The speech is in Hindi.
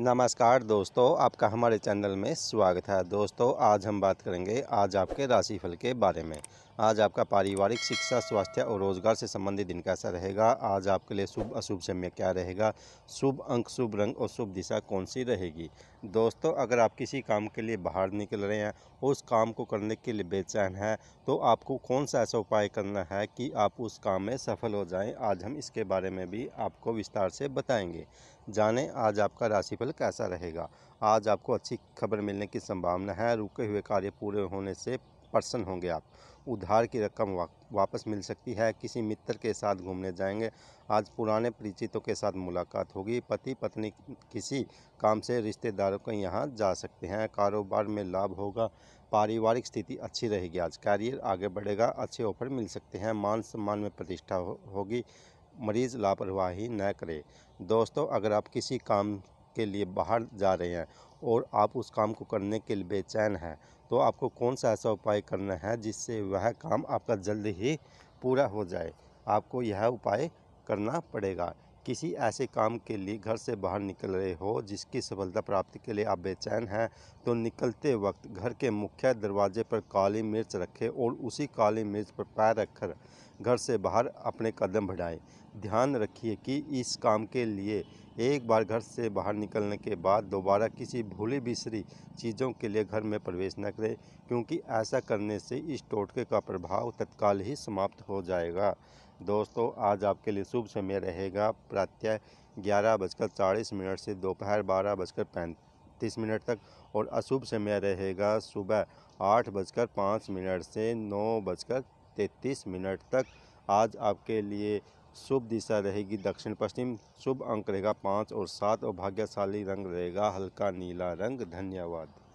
नमस्कार दोस्तों आपका हमारे चैनल में स्वागत है दोस्तों आज हम बात करेंगे आज आपके राशिफल के बारे में आज आपका पारिवारिक शिक्षा स्वास्थ्य और रोजगार से संबंधित दिन कैसा रहेगा आज आपके लिए शुभ अशुभ समय क्या रहेगा शुभ अंक शुभ रंग और शुभ दिशा कौन सी रहेगी दोस्तों अगर आप किसी काम के लिए बाहर निकल रहे हैं उस काम को करने के लिए बेचैन है तो आपको कौन सा ऐसा उपाय करना है कि आप उस काम में सफल हो जाएँ आज हम इसके बारे में भी आपको विस्तार से बताएंगे जाने आज आपका राशिफल फल कैसा रहेगा आज आपको अच्छी खबर मिलने की संभावना है रुके हुए कार्य पूरे होने से प्रसन्न होंगे आप उधार की रकम वापस मिल सकती है किसी मित्र के साथ घूमने जाएंगे आज पुराने परिचितों के साथ मुलाकात होगी पति पत्नी किसी काम से रिश्तेदारों के यहाँ जा सकते हैं कारोबार में लाभ होगा पारिवारिक स्थिति अच्छी रहेगी आज कैरियर आगे बढ़ेगा अच्छे ऑफर मिल सकते हैं मान सम्मान में प्रतिष्ठा होगी मरीज लापरवाही न करे दोस्तों अगर आप किसी काम के लिए बाहर जा रहे हैं और आप उस काम को करने के लिए बेचैन हैं तो आपको कौन सा ऐसा उपाय करना है जिससे वह काम आपका जल्द ही पूरा हो जाए आपको यह उपाय करना पड़ेगा किसी ऐसे काम के लिए घर से बाहर निकल रहे हो जिसकी सफलता प्राप्ति के लिए आप बेचैन हैं तो निकलते वक्त घर के मुख्य दरवाजे पर काली मिर्च रखें और उसी काली मिर्च पर पैर रखकर घर से बाहर अपने कदम बढ़ाएं ध्यान रखिए कि इस काम के लिए एक बार घर से बाहर निकलने के बाद दोबारा किसी भूली बिसरी चीज़ों के लिए घर में प्रवेश न करें क्योंकि ऐसा करने से इस टोटके का प्रभाव तत्काल ही समाप्त हो जाएगा दोस्तों आज आपके लिए शुभ समय रहेगा प्रत्यय ग्यारह बजकर चालीस मिनट से दोपहर बारह बजकर पैंतीस मिनट तक और अशुभ समय रहेगा सुबह आठ बजकर पाँच मिनट से नौ बजकर तैंतीस मिनट तक आज आपके लिए शुभ दिशा रहेगी दक्षिण पश्चिम शुभ अंक रहेगा पाँच और सात और भाग्यशाली रंग रहेगा हल्का नीला रंग धन्यवाद